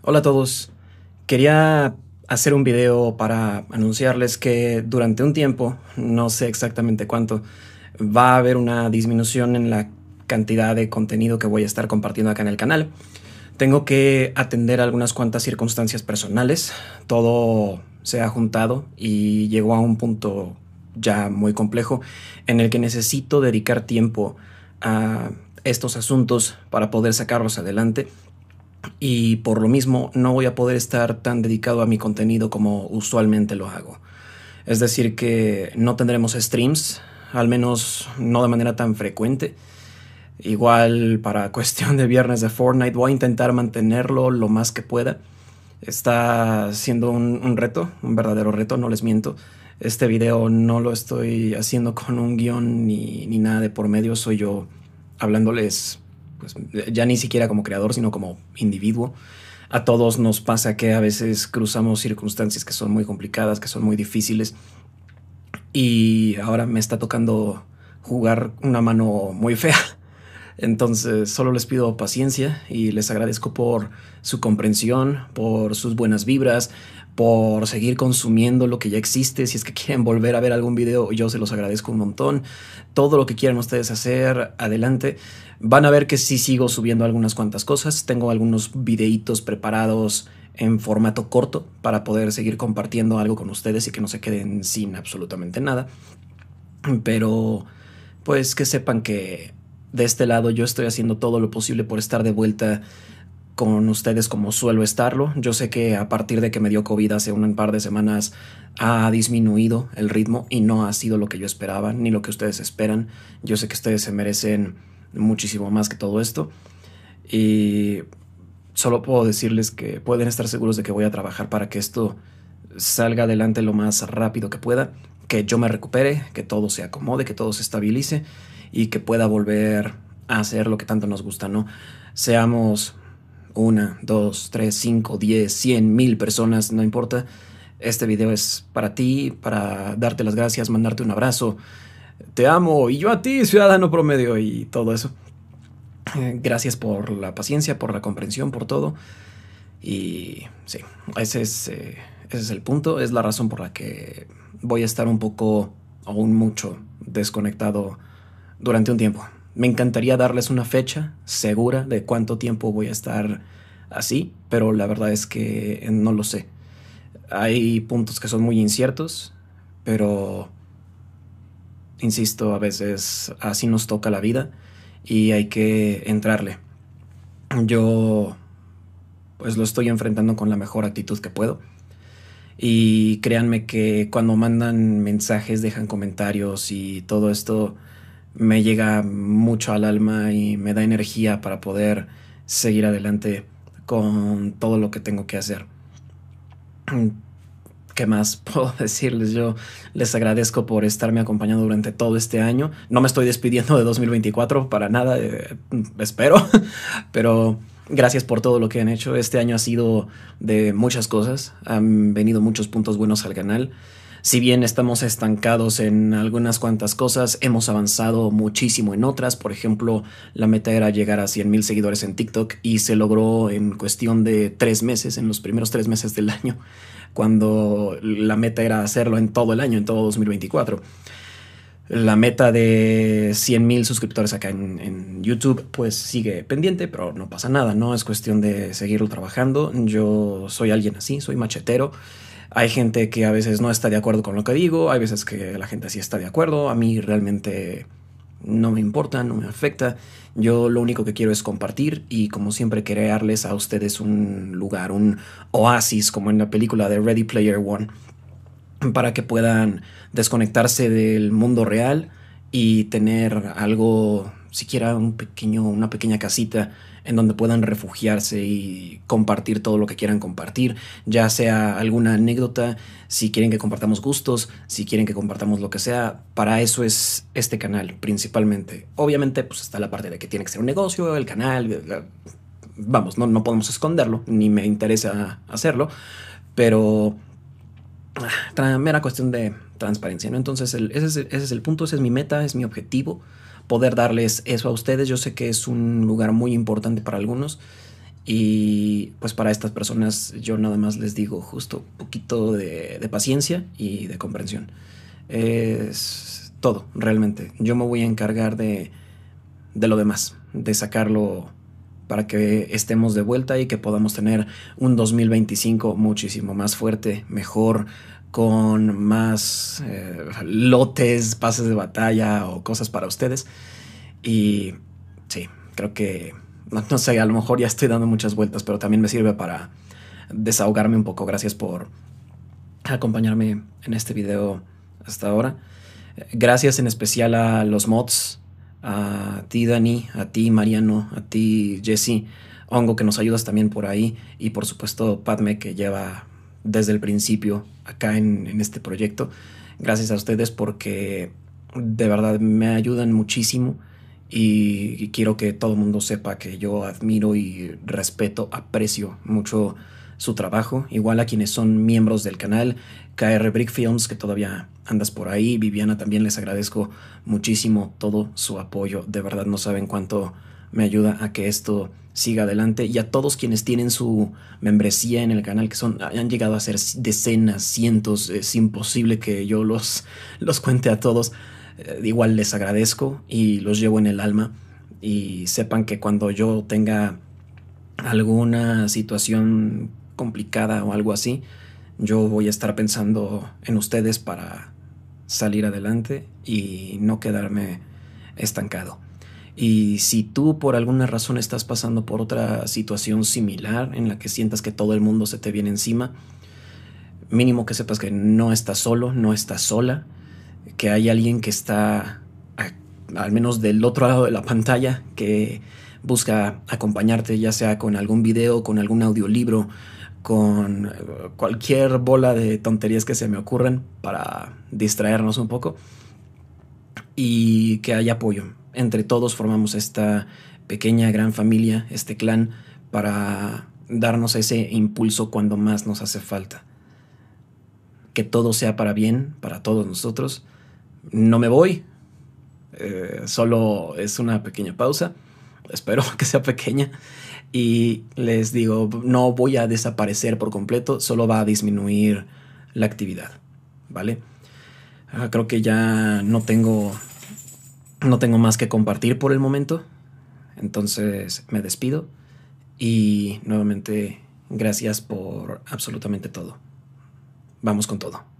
Hola a todos. Quería hacer un video para anunciarles que durante un tiempo, no sé exactamente cuánto, va a haber una disminución en la cantidad de contenido que voy a estar compartiendo acá en el canal. Tengo que atender algunas cuantas circunstancias personales. Todo se ha juntado y llegó a un punto ya muy complejo en el que necesito dedicar tiempo a estos asuntos para poder sacarlos adelante y por lo mismo no voy a poder estar tan dedicado a mi contenido como usualmente lo hago. Es decir, que no tendremos streams, al menos no de manera tan frecuente. Igual para cuestión de viernes de Fortnite voy a intentar mantenerlo lo más que pueda. Está siendo un, reto, un verdadero reto, no les miento. Este video no lo estoy haciendo con un guión ni, ni nada de por medio, soy yo hablándoles pues, ya ni siquiera como creador, sino como individuo. A todos nos pasa que a veces cruzamos circunstancias que son muy complicadas, que son muy difíciles. Y ahora me está tocando jugar una mano muy fea entonces, solo les pido paciencia y les agradezco por su comprensión, por sus buenas vibras, por seguir consumiendo lo que ya existe. Si es que quieren volver a ver algún video, yo se los agradezco un montón. Todo lo que quieran ustedes hacer, adelante. Van a ver que sí sigo subiendo algunas cuantas cosas. Tengo algunos videitos preparados en formato corto para poder seguir compartiendo algo con ustedes y que no se queden sin absolutamente nada. Pero pues que sepan que de este lado yo estoy haciendo todo lo posible por estar de vuelta con ustedes como suelo estarlo. Yo sé que a partir de que me dio COVID hace un par de semanas ha disminuido el ritmo y no ha sido lo que yo esperaba ni lo que ustedes esperan. Yo sé que ustedes se merecen muchísimo más que todo esto y solo puedo decirles que pueden estar seguros de que voy a trabajar para que esto salga adelante lo más rápido que pueda que yo me recupere, que todo se acomode, que todo se estabilice y que pueda volver a hacer lo que tanto nos gusta, ¿no? Seamos una, dos, tres, cinco, diez, cien, mil personas, no importa. Este video es para ti, para darte las gracias, mandarte un abrazo. Te amo y yo a ti, ciudadano promedio y todo eso. Eh, gracias por la paciencia, por la comprensión, por todo. Y sí, ese es... Eh, ese es el punto, es la razón por la que voy a estar un poco, aún mucho, desconectado durante un tiempo. Me encantaría darles una fecha segura de cuánto tiempo voy a estar así, pero la verdad es que eh, no lo sé. Hay puntos que son muy inciertos, pero, insisto, a veces así nos toca la vida y hay que entrarle. Yo, pues lo estoy enfrentando con la mejor actitud que puedo y créanme que cuando mandan mensajes, dejan comentarios y todo esto me llega mucho al alma y me da energía para poder seguir adelante con todo lo que tengo que hacer. ¿Qué más puedo decirles? Yo les agradezco por estarme acompañando durante todo este año. No me estoy despidiendo de 2024 para nada, eh, espero, pero gracias por todo lo que han hecho. Este año ha sido de muchas cosas. Han venido muchos puntos buenos al canal. Si bien estamos estancados en algunas cuantas cosas, hemos avanzado muchísimo en otras. Por ejemplo, la meta era llegar a mil seguidores en TikTok y se logró en cuestión de tres meses, en los primeros tres meses del año, cuando la meta era hacerlo en todo el año, en todo 2024 la meta de 100 mil suscriptores acá en, YouTube, pues sigue pendiente, pero no pasa nada, ¿no? Es cuestión de seguirlo trabajando. Yo soy alguien así, soy machetero. Hay gente que a veces no está de acuerdo con lo que digo, hay veces que la gente sí está de acuerdo. A mí realmente no me importa, no me afecta. Yo lo único que quiero es compartir y como siempre crearles a ustedes un lugar, un oasis como en la película de Ready Player One para que puedan desconectarse del mundo real y tener algo, siquiera un pequeño, una pequeña casita en donde puedan refugiarse y compartir todo lo que quieran compartir, ya sea alguna anécdota, si quieren que compartamos gustos, si quieren que compartamos lo que sea, para eso es este canal principalmente. Obviamente pues está la parte de que tiene que ser un negocio, el canal, vamos, no, no podemos esconderlo, ni me interesa hacerlo, pero mera cuestión de transparencia, ¿no? Entonces, ese, es el, punto, ese es mi meta, es mi objetivo, poder darles eso a ustedes. Yo sé que es un lugar muy importante para algunos y pues para estas personas yo nada más les digo justo un poquito de, paciencia y de comprensión. Es todo, realmente. Yo me voy a encargar de, de lo demás, de sacarlo para que estemos de vuelta y que podamos tener un 2025 muchísimo más fuerte, mejor, con más eh, lotes, pases de batalla o cosas para ustedes. Y sí, creo que, no, sé, a lo mejor ya estoy dando muchas vueltas, pero también me sirve para desahogarme un poco. Gracias por acompañarme en este video hasta ahora. Gracias en especial a los mods a ti Dani, a ti Mariano, a ti Jesse, Hongo que nos ayudas también por ahí y por supuesto Padme que lleva desde el principio acá en, este proyecto. Gracias a ustedes porque de verdad me ayudan muchísimo y, y quiero que todo el mundo sepa que yo admiro y respeto, aprecio mucho su trabajo, igual a quienes son miembros del canal, KR Brick Films que todavía andas por ahí. Viviana, también les agradezco muchísimo todo su apoyo. De verdad no saben cuánto me ayuda a que esto siga adelante y a todos quienes tienen su membresía en el canal que son han llegado a ser decenas, cientos, es imposible que yo los los cuente a todos. Eh, igual les agradezco y los llevo en el alma y sepan que cuando yo tenga alguna situación complicada o algo así, yo voy a estar pensando en ustedes para salir adelante y no quedarme estancado. Y si tú por alguna razón estás pasando por otra situación similar en la que sientas que todo el mundo se te viene encima, mínimo que sepas que no estás solo, no estás sola, que hay alguien que está al menos del otro lado de la pantalla que busca acompañarte ya sea con algún video, con algún audiolibro, con eh, cualquier bola de tonterías que se me ocurran para distraernos un poco y que haya apoyo. Entre todos formamos esta pequeña gran familia, este clan, para darnos ese impulso cuando más nos hace falta. Que todo sea para bien, para todos nosotros. No me voy, eh, solo es una pequeña pausa espero que sea pequeña, y les digo, no voy a desaparecer por completo, solo va a disminuir la actividad, ¿vale? Ah, creo que ya no tengo, no tengo más que compartir por el momento, entonces me despido y nuevamente gracias por absolutamente todo. Vamos con todo.